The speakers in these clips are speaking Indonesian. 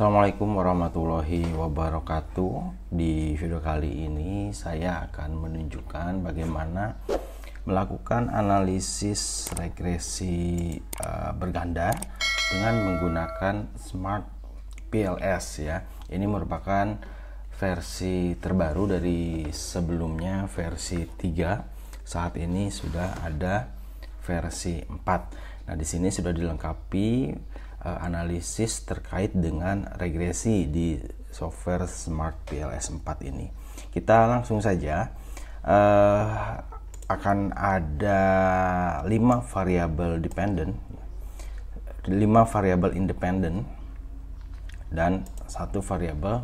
Assalamualaikum warahmatullahi wabarakatuh. Di video kali ini saya akan menunjukkan bagaimana melakukan analisis regresi uh, berganda dengan menggunakan Smart PLS ya. Ini merupakan versi terbaru dari sebelumnya versi 3. Saat ini sudah ada versi 4. Nah, di sini sudah dilengkapi uh, analisis terkait dengan regresi di software Smart PLS 4 ini. Kita langsung saja uh, akan ada lima variabel dependent, lima variabel independen dan satu variabel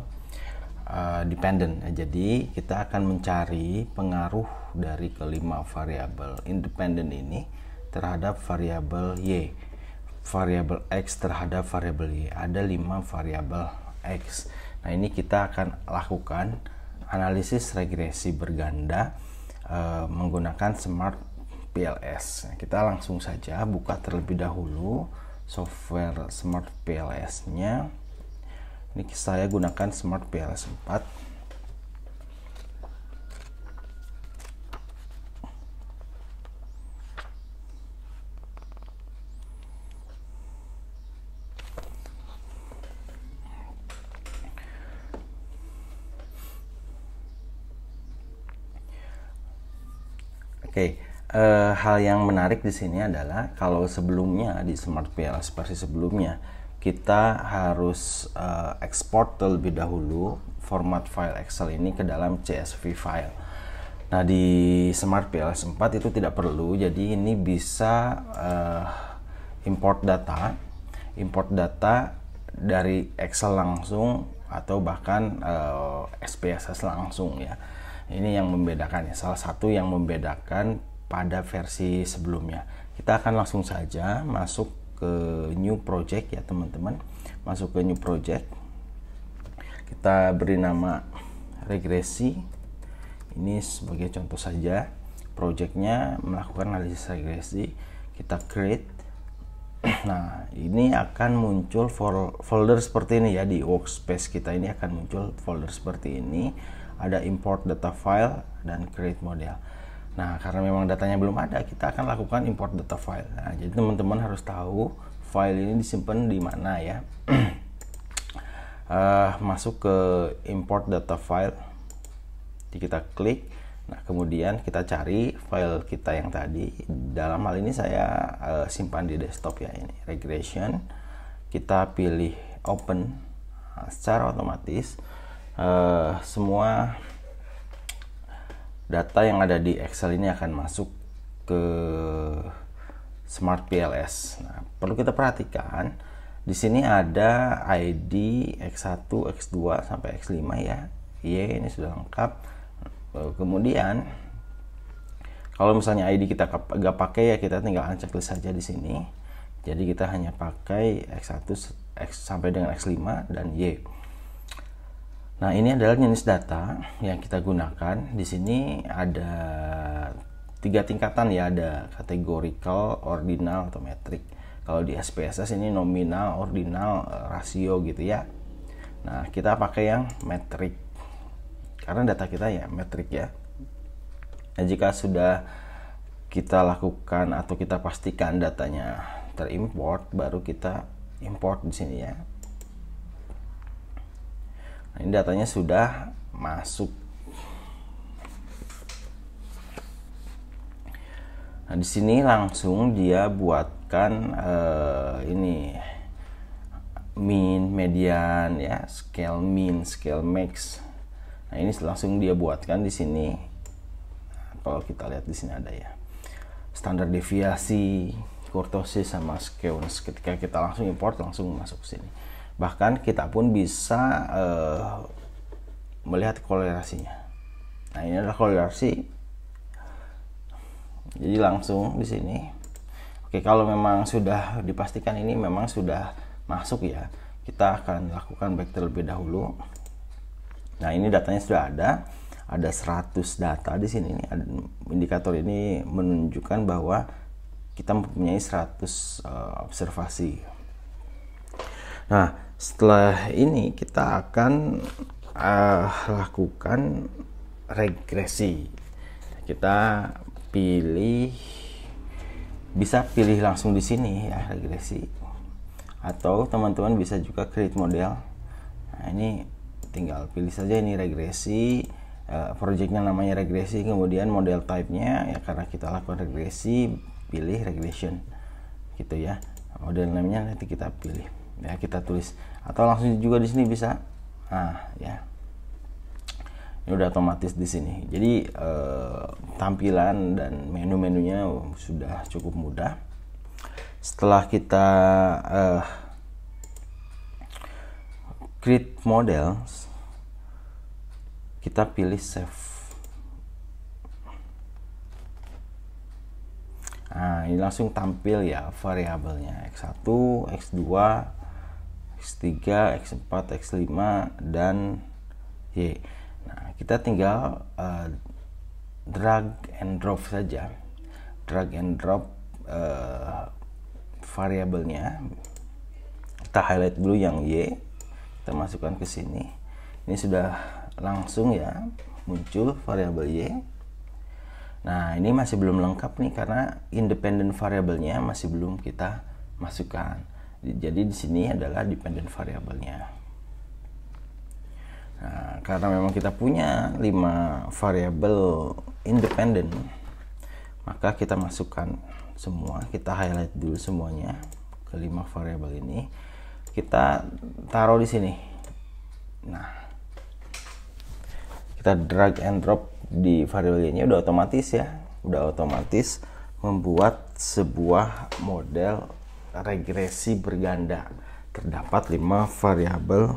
uh, dependent. Nah, jadi kita akan mencari pengaruh dari kelima variabel independen ini terhadap variabel y variabel x terhadap variabel y. Ada lima variabel x. Nah, ini kita akan lakukan analisis regresi berganda e, menggunakan smart PLS. kita langsung saja buka terlebih dahulu software smart PLS-nya. Ini saya gunakan smart PLS 4 okay. uh, eh, hal yang menarik di sini adalah kalau sebelumnya di Smart PLS versi sebelumnya kita harus uh, eh, ekspor terlebih dahulu format file Excel ini ke dalam CSV file. Nah di Smart PLS 4 itu tidak perlu, jadi ini bisa uh, import data, import data dari Excel langsung atau bahkan uh, SPSS langsung ya. Ini yang membedakan ya, salah satu yang membedakan pada versi sebelumnya. Kita akan langsung saja masuk ke new project ya teman-teman. Masuk ke new project. Kita beri nama regresi. Ini sebagai contoh saja projectnya melakukan analisis regresi. Kita create Nah, ini akan muncul folder seperti ini ya di workspace kita ini akan muncul folder seperti ini ada import data file dan create model. Nah, karena memang datanya belum ada, kita akan lakukan import data file. Nah, jadi teman-teman harus tahu file ini disimpan di mana ya. uh, masuk ke import data file. Jadi kita klik. Nah, kemudian kita cari file kita yang tadi. Dalam hal ini saya uh, simpan di desktop ya ini, regression. Kita pilih open nah, secara otomatis uh, semua data yang ada di Excel ini akan masuk ke Smart PLS. Nah, perlu kita perhatikan di sini ada ID X1, X2 sampai X5 ya. Y ini sudah lengkap. Eh, kemudian kalau misalnya ID kita nggak pakai ya kita tinggal uncheck list saja di sini. Jadi kita hanya pakai X1 X sampai dengan X5 dan Y. Nah, ini adalah jenis data yang kita gunakan. Di sini ada tiga tingkatan ya, ada kategorikal, ordinal, atau metrik. Kalau di SPSS ini nominal, ordinal, eh, rasio gitu ya. Nah, kita pakai yang metrik. Karena data kita ya metrik ya. Nah, jika sudah kita lakukan atau kita pastikan datanya terimport, baru kita import di sini ya. Nah, ini datanya sudah masuk. Nah, di sini langsung dia buatkan uh, ini min, median ya, scale min, scale max. Nah, ini langsung dia buatkan di sini. Nah, kalau kita lihat di sini ada ya. Standar deviasi, kurtosis sama skewness. Ketika kita langsung import langsung masuk sini bahkan kita pun bisa uh, melihat kolerasinya nah ini adalah kolerasi jadi langsung di sini oke kalau memang sudah dipastikan ini memang sudah masuk ya kita akan lakukan back terlebih dahulu nah ini datanya sudah ada ada 100 data di sini ini. indikator ini menunjukkan bahwa kita mempunyai 100 uh, eh, observasi nah setelah ini kita akan uh, lakukan regresi. Kita pilih bisa pilih langsung di sini ya regresi. Atau teman-teman bisa juga create model. Nah, ini tinggal pilih saja ini regresi uh, projectnya namanya regresi kemudian model type-nya ya karena kita lakukan regresi pilih regression gitu ya model namanya nanti kita pilih ya kita tulis atau langsung juga di sini bisa nah ya ini udah otomatis di sini jadi eh, tampilan dan menu-menunya sudah cukup mudah setelah kita eh, create models kita pilih save nah ini langsung tampil ya variabelnya x1 x2 X3, X4, X5 dan Y. Nah, kita tinggal uh, drag and drop saja. Drag and drop uh, variabelnya. Kita highlight dulu yang Y. Kita masukkan ke sini. Ini sudah langsung ya muncul variabel Y. Nah, ini masih belum lengkap nih karena independent variabelnya masih belum kita masukkan. Jadi di sini adalah dependent variabelnya. Nah, karena memang kita punya 5 variabel independen, maka kita masukkan semua, kita highlight dulu semuanya ke kelima variabel ini. Kita taruh di sini. Nah, kita drag and drop di variabel ini udah otomatis ya, udah otomatis membuat sebuah model regresi berganda. Terdapat lima variabel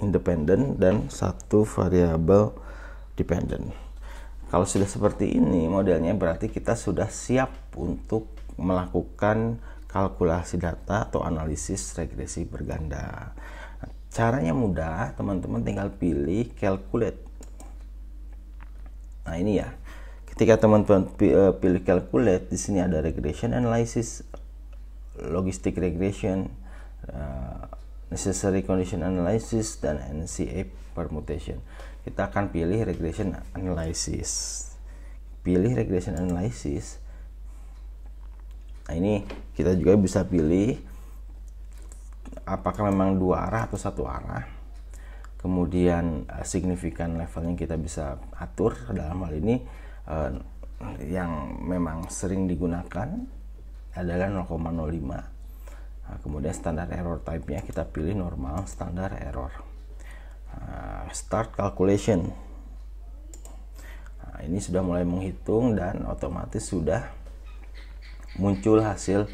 independen dan satu variabel dependen. Kalau sudah seperti ini modelnya berarti kita sudah siap untuk melakukan kalkulasi data atau analisis regresi berganda. Caranya mudah, teman-teman tinggal pilih calculate. Nah, ini ya. Ketika teman-teman eh, pilih calculate, di sini ada regression analysis logistic regression, uh, necessary condition analysis dan NCA permutation. Kita akan pilih regression analysis. Pilih regression analysis. Nah, ini kita juga bisa pilih apakah memang dua arah atau satu arah. Kemudian uh, signifikan levelnya kita bisa atur dalam hal ini uh, yang memang sering digunakan adalah 0,05 nah, kemudian standar error type nya kita pilih normal standar error nah, start calculation nah, ini sudah mulai menghitung dan otomatis sudah muncul hasil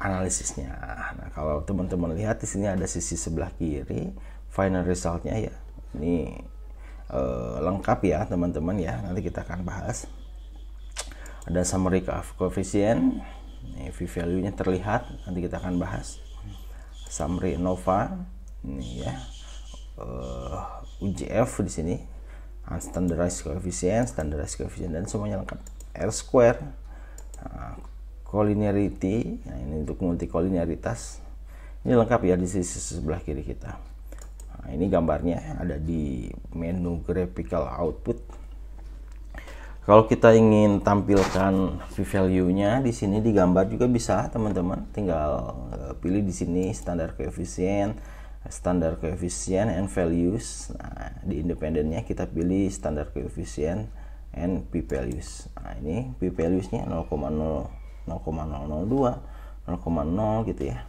analisisnya nah kalau teman-teman lihat di sini ada sisi sebelah kiri final resultnya ya ini eh, lengkap ya teman-teman ya nanti kita akan bahas ada summary coefficient EV value nya terlihat nanti kita akan bahas Samri Nova ini ya uh, eh, UJF di sini standardized coefficient, standardized coefficient dan semuanya lengkap R square uh, collinearity nah ini untuk collinearitas ini lengkap ya di sisi sebelah kiri kita nah, ini gambarnya ada di menu graphical output kalau kita ingin tampilkan v value-nya di sini di gambar juga bisa teman-teman tinggal eh, pilih di sini standar koefisien standar koefisien and values nah, di independennya kita pilih standar koefisien and p values nah ini p values-nya 0,0 0,002 0,0 gitu ya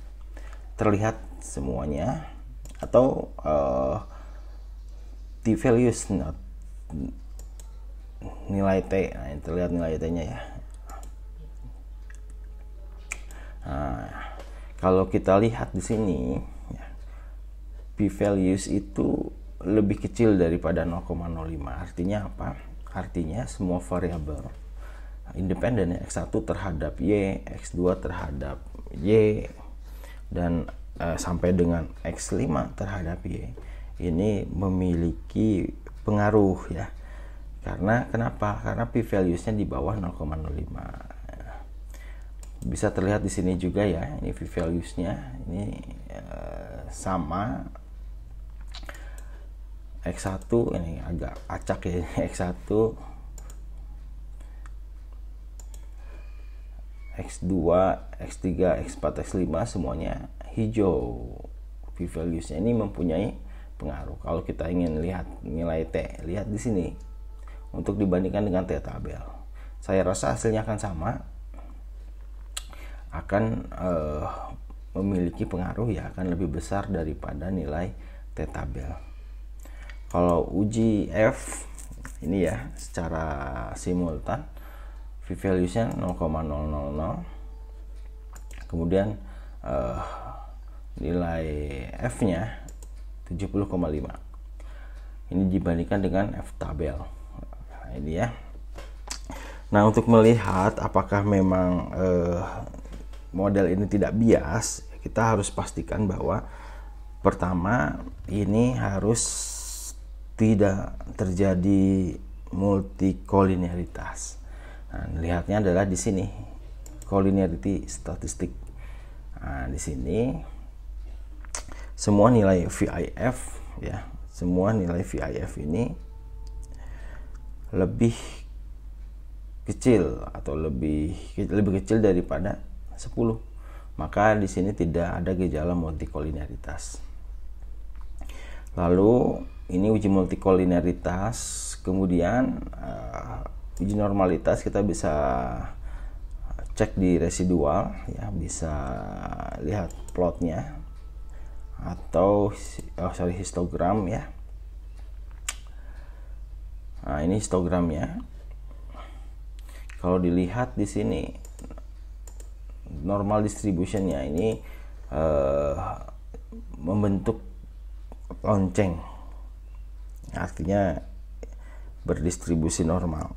terlihat semuanya atau uh, eh, t values not nilai T nah, terlihat nilai T nya ya nah, kalau kita lihat di sini ya, P values itu lebih kecil daripada 0,05 artinya apa artinya semua variabel nah, independen ya X1 terhadap Y X2 terhadap Y dan e, sampai dengan X5 terhadap Y ini memiliki pengaruh ya karena kenapa? Karena p value-nya di bawah 0,05. Bisa terlihat di sini juga ya, ini p value-nya ini uh, sama X1 ini agak acak ya X1 X2, X3, X4, X5 semuanya hijau. P values ini mempunyai pengaruh. Kalau kita ingin lihat nilai T, lihat di sini untuk dibandingkan dengan T-tabel. Saya rasa hasilnya akan sama, akan uh, memiliki pengaruh ya akan lebih besar daripada nilai T-tabel. Kalau uji F ini ya secara simultan V value-nya 0,000 kemudian uh, nilai F-nya 70,5 ini dibandingkan dengan F tabel ini ya nah untuk melihat apakah memang eh, model ini tidak bias kita harus pastikan bahwa pertama ini harus tidak terjadi multikolinearitas. Nah, lihatnya adalah di sini kolinearity statistik. Nah, di sini semua nilai VIF ya, semua nilai VIF ini lebih kecil atau lebih lebih kecil daripada 10. Maka di sini tidak ada gejala multikolinearitas Lalu ini uji multikolinearitas kemudian uh, uji normalitas kita bisa cek di residual ya bisa lihat plotnya atau oh sorry histogram ya Nah, ini histogramnya. Kalau dilihat di sini normal distributionnya ini eh, membentuk lonceng. Artinya berdistribusi normal.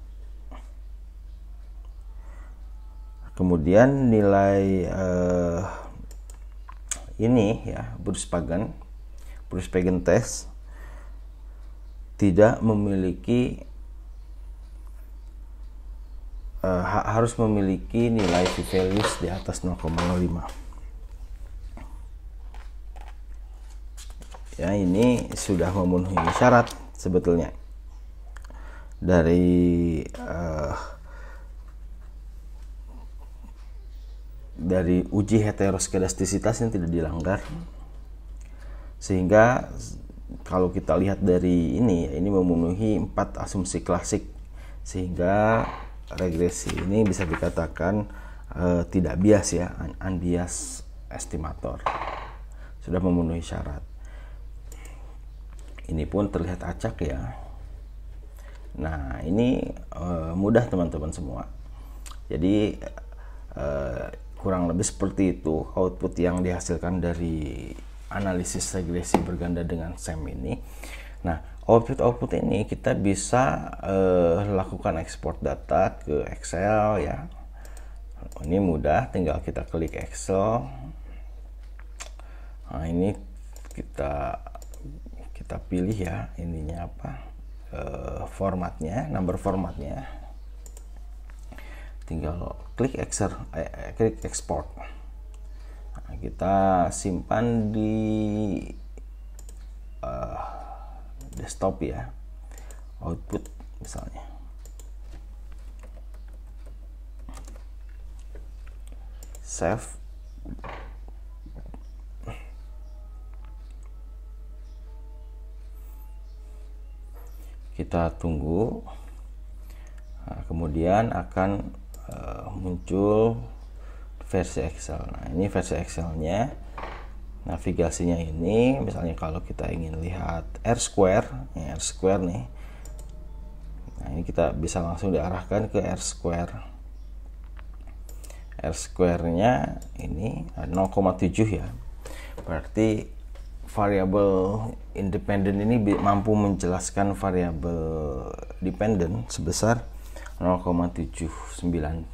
Kemudian nilai eh, ini ya Bruce Pagan Bruce Pagan test tidak memiliki uh, ha harus memiliki nilai P values di atas 0,05 ya ini sudah memenuhi syarat sebetulnya dari uh, dari uji heteroskedastisitas yang tidak dilanggar sehingga kalau kita lihat dari ini ya, ini memenuhi empat asumsi klasik sehingga regresi ini bisa dikatakan uh, tidak bias ya unbias estimator sudah memenuhi syarat ini pun terlihat acak ya nah ini uh, mudah teman-teman semua jadi uh, kurang lebih seperti itu output yang dihasilkan dari analisis regresi berganda dengan SEM ini. Nah, output-output ini kita bisa uh, lakukan ekspor data ke Excel ya. Ini mudah, tinggal kita klik Excel. Nah, ini kita kita pilih ya ininya apa uh, formatnya, number formatnya. Tinggal klik Excel, eh, klik export kita simpan di uh, desktop ya output misalnya save kita tunggu nah, kemudian akan uh, muncul versi Excel. Nah, ini versi Excel-nya. Navigasinya ini, misalnya kalau kita ingin lihat R square, ini R square nih. Nah, ini kita bisa langsung diarahkan ke R square. R square-nya ini 0,7 eh, ya. Berarti variabel independen ini mampu menjelaskan variabel dependen sebesar 0,79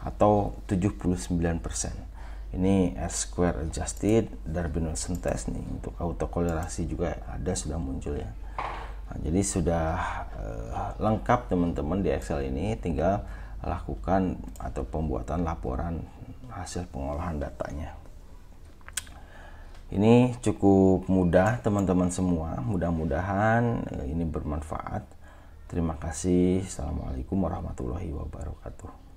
atau 79%. Ini r square adjusted Darwin Wilson test nih untuk autokolerasi juga ada sudah muncul ya. Nah, jadi sudah uh, lengkap teman-teman di Excel ini tinggal lakukan atau pembuatan laporan hasil pengolahan datanya. Ini cukup mudah teman-teman semua. Mudah-mudahan eh, ini bermanfaat. Terima kasih. Assalamualaikum warahmatullahi wabarakatuh.